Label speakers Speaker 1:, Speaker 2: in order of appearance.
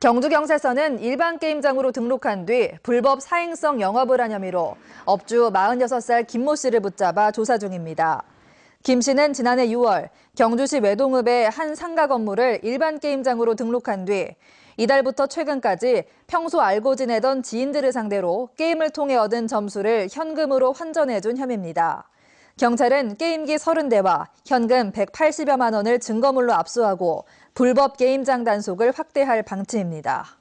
Speaker 1: 경주경찰서는 일반 게임장으로 등록한 뒤 불법 사행성 영업을 한 혐의로 업주 46살 김모 씨를 붙잡아 조사 중입니다. 김 씨는 지난해 6월 경주시 외동읍의 한 상가 건물을 일반 게임장으로 등록한 뒤 이달부터 최근까지 평소 알고 지내던 지인들을 상대로 게임을 통해 얻은 점수를 현금으로 환전해 준 혐의입니다. 경찰은 게임기 30대와 현금 180여만 원을 증거물로 압수하고 불법 게임 장단속을 확대할 방침입니다.